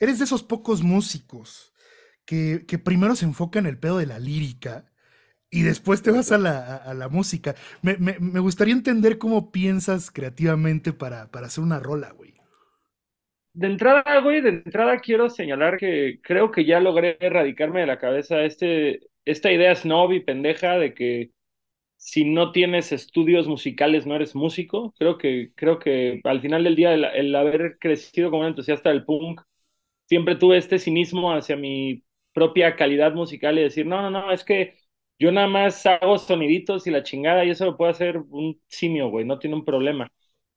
eres de esos pocos músicos que, primero se enfocan en el pedo de la lírica y después te vas a la, música. Me, gustaría entender cómo piensas creativamente para, para hacer una rola, güey. De entrada, güey, de entrada quiero señalar que creo que ya logré erradicarme de la cabeza este, esta idea snob y pendeja de que si no tienes estudios musicales no eres músico. Creo que, creo que al final del día el, el haber crecido como un entusiasta del punk siempre tuve este cinismo hacia mi propia calidad musical y decir, no, no, no, es que yo nada más hago soniditos y la chingada y eso lo puede hacer un simio, güey, no tiene un problema.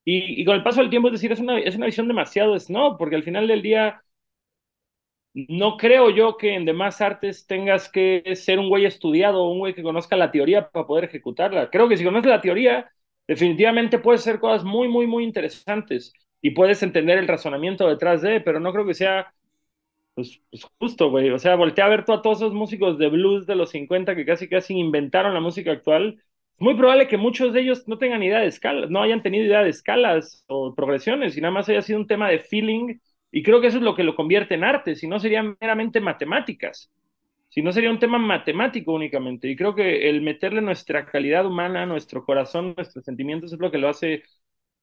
Y, con el paso del tiempo, es decir, es una, visión demasiado no, porque al final del día no creo yo que en demás artes tengas que ser un güey estudiado un güey que conozca la teoría para poder ejecutarla. Creo que si conoces la teoría, definitivamente puedes hacer cosas muy, muy, muy interesantes y puedes entender el razonamiento detrás de, pero no creo que sea pues, pues, justo, güey. O sea, volteé a ver tú a todos esos músicos de blues de los 50 que casi casi inventaron la música actual. Es muy probable que muchos de ellos no tengan idea de escalas, no hayan tenido idea de escalas o progresiones, y nada más haya sido un tema de feeling. Y creo que eso es lo que lo convierte en arte, si no serían meramente matemáticas, si no sería un tema matemático únicamente. Y creo que el meterle nuestra calidad humana, nuestro corazón, nuestros sentimientos es lo que lo hace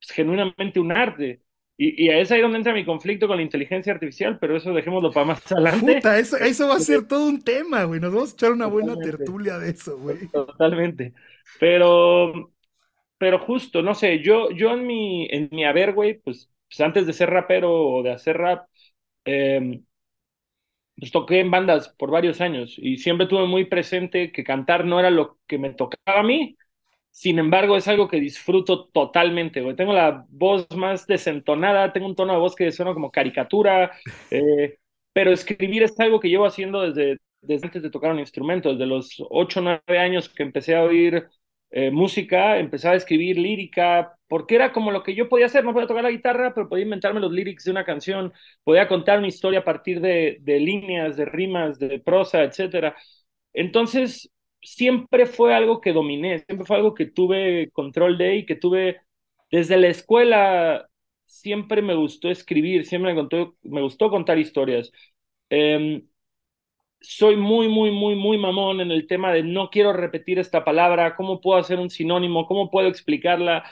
pues, genuinamente un arte. Y, es ahí donde entra mi conflicto con la inteligencia artificial, pero eso dejémoslo para más adelante. Puta, eso, eso va a ser todo un tema, güey. Nos vamos a echar una buena tertulia de eso, güey. Totalmente. Pero, pero justo, no sé, yo, yo en mi, en mi haber, güey, pues, pues antes de ser rapero o de hacer rap, em, pues toqué en bandas por varios años y siempre tuve muy presente que cantar no era lo que me tocaba a mí, sin embargo, es algo que disfruto totalmente, Tengo la voz más desentonada, tengo un tono de voz que suena como caricatura, eh, pero escribir es algo que llevo haciendo desde, antes de tocar un instrumento, desde los 8 o 9 años que empecé a oír eh, música, empecé a escribir lírica, porque era como lo que yo podía hacer, no podía tocar la guitarra, pero podía inventarme los lyrics de una canción, podía contar una historia a partir de, de líneas, de rimas, de prosa, etcétera. Entonces, siempre fue algo que dominé, siempre fue algo que tuve control de y que tuve desde la escuela. Siempre me gustó escribir, siempre me, me gustó contar historias. Em, soy muy, muy, muy, muy mamón en el tema de no quiero repetir esta palabra, cómo puedo hacer un sinónimo, cómo puedo explicarla.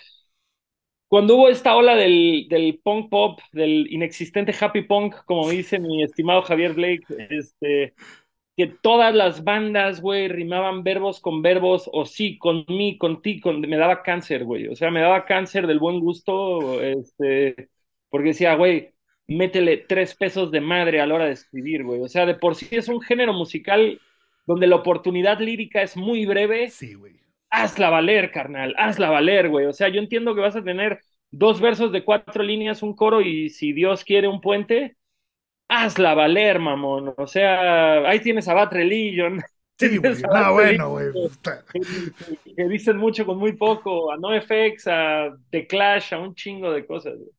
Cuando hubo esta ola del, del punk pop, del inexistente happy punk, como dice mi estimado Javier Blake, este, que todas las bandas, güey, rimaban verbos con verbos, o sí, con mí, con ti, con... me daba cáncer, güey. O sea, me daba cáncer del buen gusto, este, porque decía, güey, métele tres pesos de madre a la hora de escribir, güey. O sea, de por sí es un género musical donde la oportunidad lírica es muy breve. Sí, güey. Hazla valer, carnal, hazla valer, güey. O sea, yo entiendo que vas a tener dos versos de cuatro líneas, un coro y si Dios quiere un puente, hazla valer, mamón. O sea, ahí tienes a Bat Religion. Sí, güey. bueno, güey. Que, que, dicen mucho con muy poco. A NoFX, a The Clash, a un chingo de cosas. Güey.